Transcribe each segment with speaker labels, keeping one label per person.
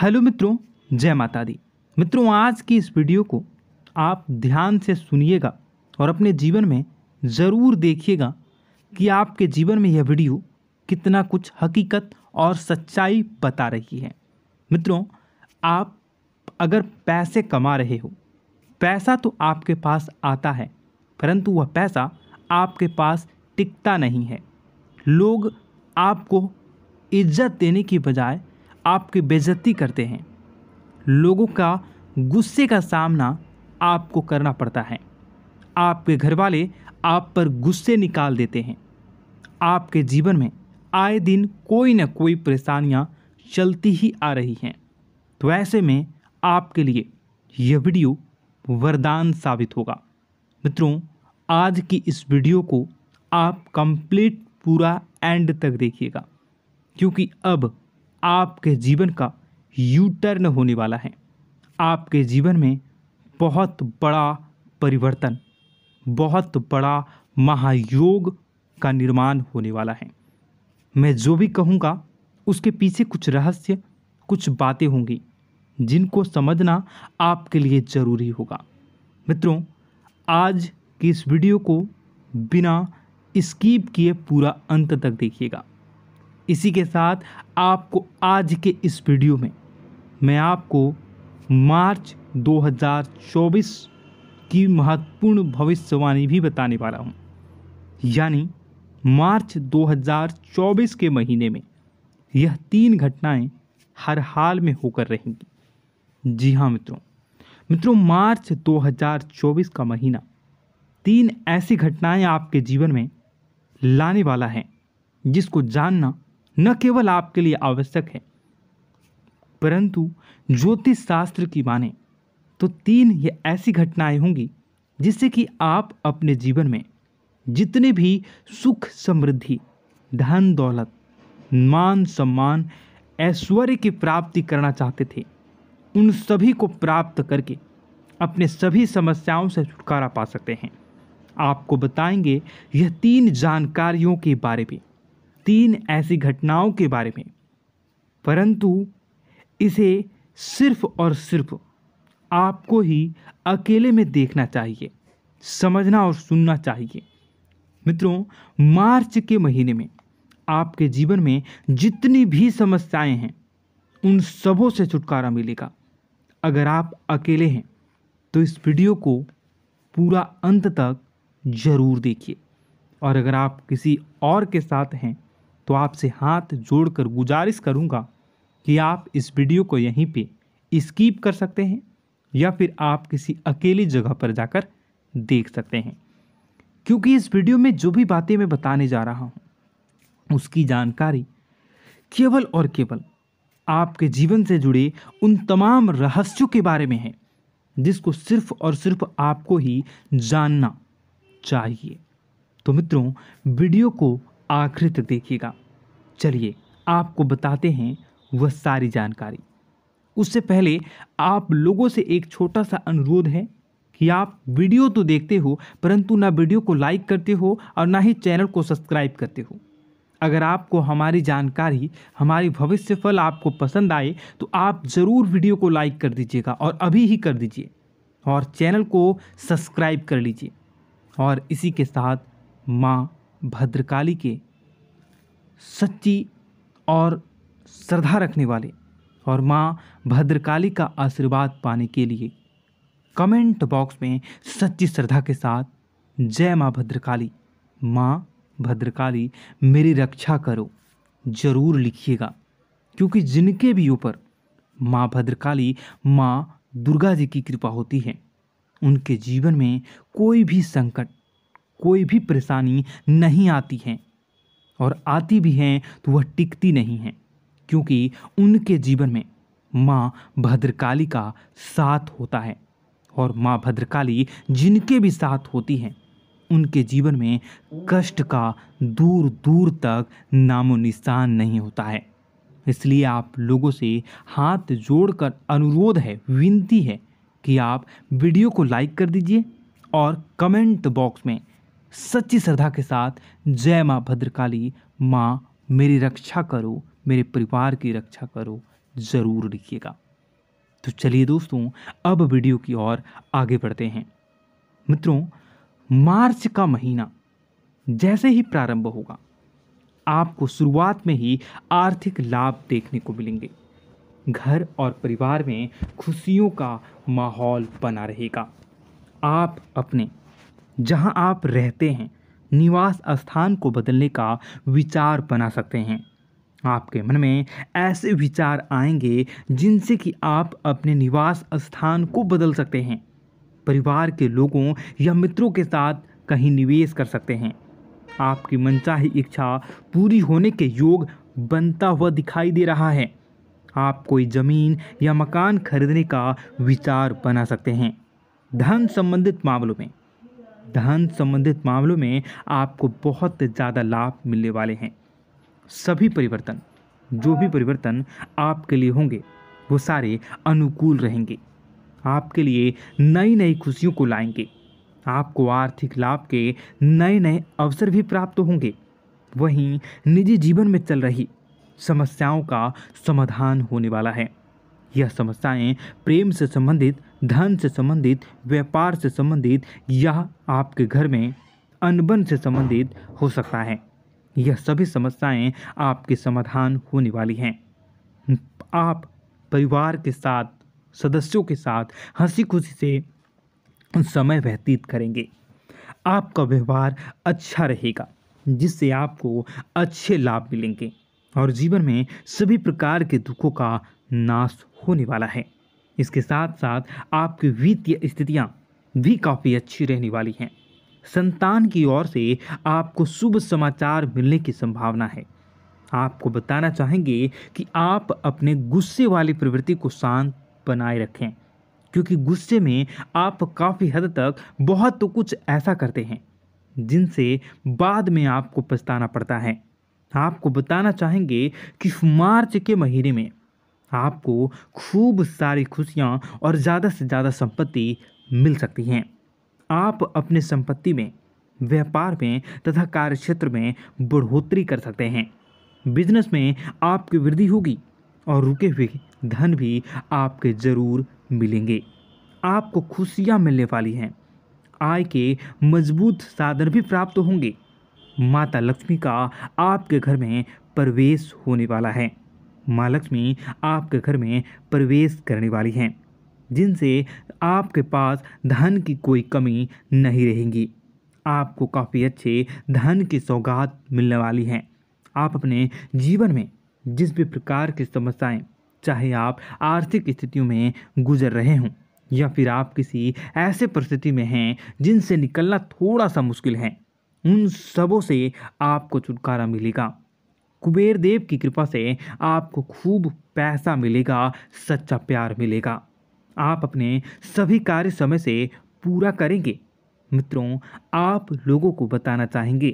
Speaker 1: hello मित्रों जय माता दी मित्रों आज की इस वीडियो को आप ध्यान से सुनिएगा और अपने जीवन में ज़रूर देखिएगा कि आपके जीवन में यह वीडियो कितना कुछ हकीकत और सच्चाई बता रही है मित्रों आप अगर पैसे कमा रहे हो पैसा तो आपके पास आता है परंतु वह पैसा आपके पास टिकता नहीं है लोग आपको इज्जत देने की बजाय आपकी बेज़ती करते हैं लोगों का गुस्से का सामना आपको करना पड़ता है आपके घर वाले आप पर गुस्से निकाल देते हैं आपके जीवन में आए दिन कोई ना कोई परेशानियाँ चलती ही आ रही हैं तो ऐसे में आपके लिए यह वीडियो वरदान साबित होगा मित्रों आज की इस वीडियो को आप कंप्लीट पूरा एंड तक देखिएगा क्योंकि अब आपके जीवन का यू टर्न होने वाला है आपके जीवन में बहुत बड़ा परिवर्तन बहुत बड़ा महायोग का निर्माण होने वाला है मैं जो भी कहूँगा उसके पीछे कुछ रहस्य कुछ बातें होंगी जिनको समझना आपके लिए ज़रूरी होगा मित्रों आज की इस वीडियो को बिना स्कीप किए पूरा अंत तक देखिएगा इसी के साथ आपको आज के इस वीडियो में मैं आपको मार्च 2024 की महत्वपूर्ण भविष्यवाणी भी बताने वाला हूँ यानी मार्च 2024 के महीने में यह तीन घटनाएं हर हाल में होकर रहेंगी जी हाँ मित्रों मित्रों मार्च 2024 का महीना तीन ऐसी घटनाएं आपके जीवन में लाने वाला है जिसको जानना न केवल आपके लिए आवश्यक है परंतु ज्योतिष शास्त्र की माने तो तीन ये ऐसी घटनाएं होंगी जिससे कि आप अपने जीवन में जितने भी सुख समृद्धि धन दौलत मान सम्मान ऐश्वर्य की प्राप्ति करना चाहते थे उन सभी को प्राप्त करके अपने सभी समस्याओं से छुटकारा पा सकते हैं आपको बताएंगे यह तीन जानकारियों के बारे में तीन ऐसी घटनाओं के बारे में परंतु इसे सिर्फ और सिर्फ आपको ही अकेले में देखना चाहिए समझना और सुनना चाहिए मित्रों मार्च के महीने में आपके जीवन में जितनी भी समस्याएं हैं उन सबों से छुटकारा मिलेगा अगर आप अकेले हैं तो इस वीडियो को पूरा अंत तक ज़रूर देखिए और अगर आप किसी और के साथ हैं तो आपसे हाथ जोड़कर गुजारिश करूँगा कि आप इस वीडियो को यहीं पे स्कीप कर सकते हैं या फिर आप किसी अकेली जगह पर जाकर देख सकते हैं क्योंकि इस वीडियो में जो भी बातें मैं बताने जा रहा हूँ उसकी जानकारी केवल और केवल आपके जीवन से जुड़े उन तमाम रहस्यों के बारे में है जिसको सिर्फ और सिर्फ आपको ही जानना चाहिए तो मित्रों वीडियो को आखिरी तक देखिएगा चलिए आपको बताते हैं वह सारी जानकारी उससे पहले आप लोगों से एक छोटा सा अनुरोध है कि आप वीडियो तो देखते हो परंतु ना वीडियो को लाइक करते हो और ना ही चैनल को सब्सक्राइब करते हो अगर आपको हमारी जानकारी हमारी भविष्य फल आपको पसंद आए तो आप ज़रूर वीडियो को लाइक कर दीजिएगा और अभी ही कर दीजिए और चैनल को सब्सक्राइब कर लीजिए और इसी के साथ माँ भद्रकाली के सच्ची और श्रद्धा रखने वाले और माँ भद्रकाली का आशीर्वाद पाने के लिए कमेंट बॉक्स में सच्ची श्रद्धा के साथ जय माँ भद्रकाली माँ भद्रकाली मेरी रक्षा करो जरूर लिखिएगा क्योंकि जिनके भी ऊपर माँ भद्रकाली माँ दुर्गा जी की कृपा होती है उनके जीवन में कोई भी संकट कोई भी परेशानी नहीं आती है और आती भी हैं तो वह टिकती नहीं हैं क्योंकि उनके जीवन में माँ भद्रकाली का साथ होता है और माँ भद्रकाली जिनके भी साथ होती हैं उनके जीवन में कष्ट का दूर दूर तक नामो निशान नहीं होता है इसलिए आप लोगों से हाथ जोड़कर अनुरोध है विनती है कि आप वीडियो को लाइक कर दीजिए और कमेंट बॉक्स में सच्ची श्रद्धा के साथ जय माँ भद्रकाली माँ मेरी रक्षा करो मेरे परिवार की रक्षा करो ज़रूर लिखिएगा तो चलिए दोस्तों अब वीडियो की ओर आगे बढ़ते हैं मित्रों मार्च का महीना जैसे ही प्रारंभ होगा आपको शुरुआत में ही आर्थिक लाभ देखने को मिलेंगे घर और परिवार में खुशियों का माहौल बना रहेगा आप अपने जहां आप रहते हैं निवास स्थान को बदलने का विचार बना सकते हैं आपके मन में ऐसे विचार आएंगे जिनसे कि आप अपने निवास स्थान को बदल सकते हैं परिवार के लोगों या मित्रों के साथ कहीं निवेश कर सकते हैं आपकी मनचाही इच्छा पूरी होने के योग बनता हुआ दिखाई दे रहा है आप कोई ज़मीन या मकान खरीदने का विचार बना सकते हैं धन संबंधित मामलों में धन संबंधित मामलों में आपको बहुत ज़्यादा लाभ मिलने वाले हैं सभी परिवर्तन जो भी परिवर्तन आपके लिए होंगे वो सारे अनुकूल रहेंगे आपके लिए नई नई खुशियों को लाएंगे आपको आर्थिक लाभ के नए नए अवसर भी प्राप्त होंगे वहीं निजी जीवन में चल रही समस्याओं का समाधान होने वाला है यह समस्याएं प्रेम से संबंधित धन से संबंधित व्यापार से संबंधित यह आपके घर में अनबन से संबंधित हो सकता है यह सभी समस्याएं आपके समाधान होने वाली हैं आप परिवार के साथ सदस्यों के साथ हंसी खुशी से समय व्यतीत करेंगे आपका व्यवहार अच्छा रहेगा जिससे आपको अच्छे लाभ मिलेंगे और जीवन में सभी प्रकार के दुखों का नाश होने वाला है इसके साथ साथ आपकी वित्तीय स्थितियाँ भी काफ़ी अच्छी रहने वाली हैं संतान की ओर से आपको शुभ समाचार मिलने की संभावना है आपको बताना चाहेंगे कि आप अपने गुस्से वाली प्रवृत्ति को शांत बनाए रखें क्योंकि गुस्से में आप काफ़ी हद तक बहुत तो कुछ ऐसा करते हैं जिनसे बाद में आपको पछताना पड़ता है आपको बताना चाहेंगे कि मार्च के महीने में आपको खूब सारी खुशियाँ और ज़्यादा से ज़्यादा संपत्ति मिल सकती हैं आप अपने संपत्ति में व्यापार में तथा कार्य क्षेत्र में बढ़ोतरी कर सकते हैं बिजनेस में आपकी वृद्धि होगी और रुके हुए धन भी आपके ज़रूर मिलेंगे आपको खुशियाँ मिलने वाली हैं आय के मजबूत साधन भी प्राप्त होंगे माता लक्ष्मी का आपके घर में प्रवेश होने वाला है माँ लक्ष्मी आपके घर में प्रवेश करने वाली हैं जिनसे आपके पास धन की कोई कमी नहीं रहेगी आपको काफ़ी अच्छे धन की सौगात मिलने वाली हैं आप अपने जीवन में जिस भी प्रकार की समस्याएं चाहे आप आर्थिक स्थितियों में गुजर रहे हों या फिर आप किसी ऐसे परिस्थिति में हैं जिनसे निकलना थोड़ा सा मुश्किल है उन सबों से आपको छुटकारा मिलेगा कुबेर देव की कृपा से आपको खूब पैसा मिलेगा सच्चा प्यार मिलेगा आप अपने सभी कार्य समय से पूरा करेंगे मित्रों आप लोगों को बताना चाहेंगे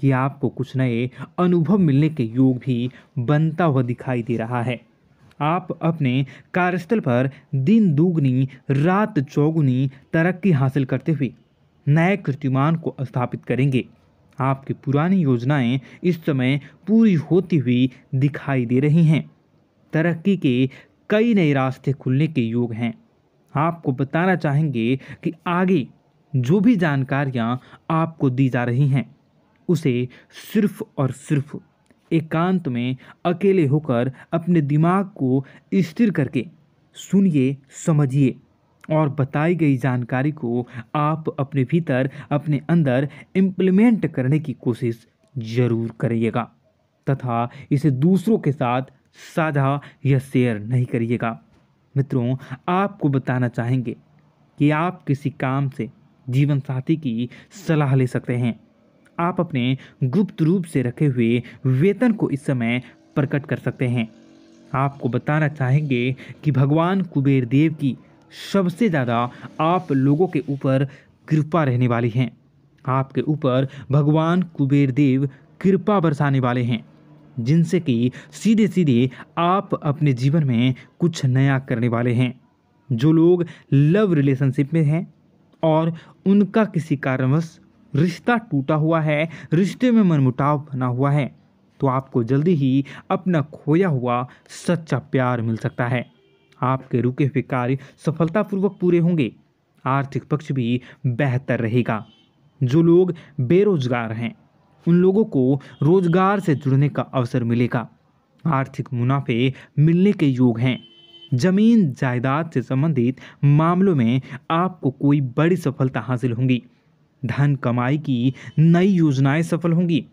Speaker 1: कि आपको कुछ नए अनुभव मिलने के योग भी बनता हुआ दिखाई दे रहा है आप अपने कार्यस्थल पर दिन दोगुनी रात चौगुनी तरक्की हासिल करते हुए नए कीर्तिमान को स्थापित करेंगे आपकी पुरानी योजनाएं इस समय पूरी होती हुई दिखाई दे रही हैं तरक्की के कई नए रास्ते खुलने के योग हैं आपको बताना चाहेंगे कि आगे जो भी जानकारियां आपको दी जा रही हैं उसे सिर्फ और सिर्फ एकांत में अकेले होकर अपने दिमाग को स्थिर करके सुनिए समझिए और बताई गई जानकारी को आप अपने भीतर अपने अंदर इम्प्लीमेंट करने की कोशिश ज़रूर करिएगा तथा इसे दूसरों के साथ साझा या शेयर नहीं करिएगा मित्रों आपको बताना चाहेंगे कि आप किसी काम से जीवन साथी की सलाह ले सकते हैं आप अपने गुप्त रूप से रखे हुए वेतन को इस समय प्रकट कर सकते हैं आपको बताना चाहेंगे कि भगवान कुबेर देव की सबसे ज़्यादा आप लोगों के ऊपर कृपा रहने वाली हैं आपके ऊपर भगवान कुबेर देव कृपा बरसाने वाले हैं जिनसे कि सीधे सीधे आप अपने जीवन में कुछ नया करने वाले हैं जो लोग लव रिलेशनशिप में हैं और उनका किसी कारणवश रिश्ता टूटा हुआ है रिश्ते में मनमुटाव बना हुआ है तो आपको जल्दी ही अपना खोया हुआ सच्चा प्यार मिल सकता है आपके रुके हुए कार्य सफलतापूर्वक पूरे होंगे आर्थिक पक्ष भी बेहतर रहेगा जो लोग बेरोजगार हैं उन लोगों को रोजगार से जुड़ने का अवसर मिलेगा आर्थिक मुनाफे मिलने के योग हैं जमीन जायदाद से संबंधित मामलों में आपको कोई बड़ी सफलता हासिल होंगी धन कमाई की नई योजनाएं सफल होंगी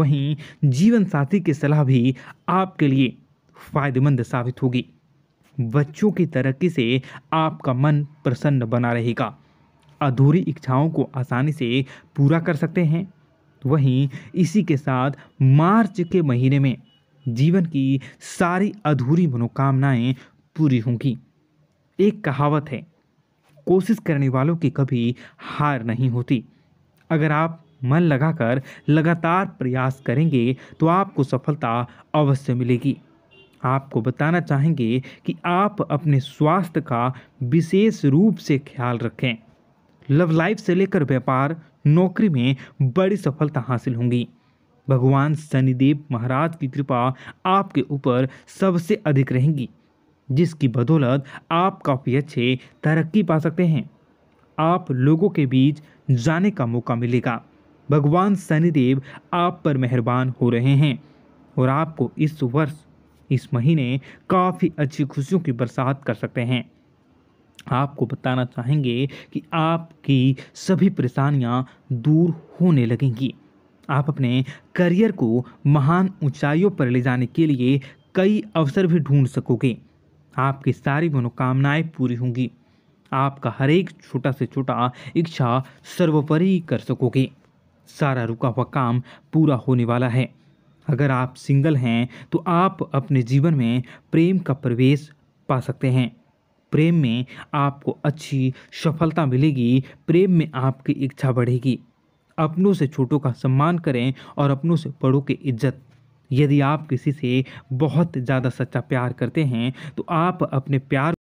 Speaker 1: वहीं जीवन साथी की सलाह भी आपके लिए फायदेमंद साबित होगी बच्चों की तरक्की से आपका मन प्रसन्न बना रहेगा अधूरी इच्छाओं को आसानी से पूरा कर सकते हैं वहीं इसी के साथ मार्च के महीने में जीवन की सारी अधूरी मनोकामनाएं पूरी होंगी एक कहावत है कोशिश करने वालों की कभी हार नहीं होती अगर आप मन लगाकर लगातार प्रयास करेंगे तो आपको सफलता अवश्य मिलेगी आपको बताना चाहेंगे कि आप अपने स्वास्थ्य का विशेष रूप से ख्याल रखें लव लाइफ से लेकर व्यापार नौकरी में बड़ी सफलता हासिल होंगी भगवान शनिदेव महाराज की कृपा आपके ऊपर सबसे अधिक रहेंगी जिसकी बदौलत आप काफ़ी अच्छे तरक्की पा सकते हैं आप लोगों के बीच जाने का मौका मिलेगा भगवान शनिदेव आप पर मेहरबान हो रहे हैं और आपको इस वर्ष इस महीने काफ़ी अच्छी खुशियों की बरसात कर सकते हैं आपको बताना चाहेंगे कि आपकी सभी परेशानियां दूर होने लगेंगी आप अपने करियर को महान ऊंचाइयों पर ले जाने के लिए कई अवसर भी ढूंढ सकोगे आपकी सारी मनोकामनाएं पूरी होंगी आपका हर एक छोटा से छोटा इच्छा सर्वोपरि कर सकोगे सारा रुका हुआ काम पूरा होने वाला है अगर आप सिंगल हैं तो आप अपने जीवन में प्रेम का प्रवेश पा सकते हैं प्रेम में आपको अच्छी सफलता मिलेगी प्रेम में आपकी इच्छा बढ़ेगी अपनों से छोटों का सम्मान करें और अपनों से बड़ों की इज्जत यदि आप किसी से बहुत ज़्यादा सच्चा प्यार करते हैं तो आप अपने प्यार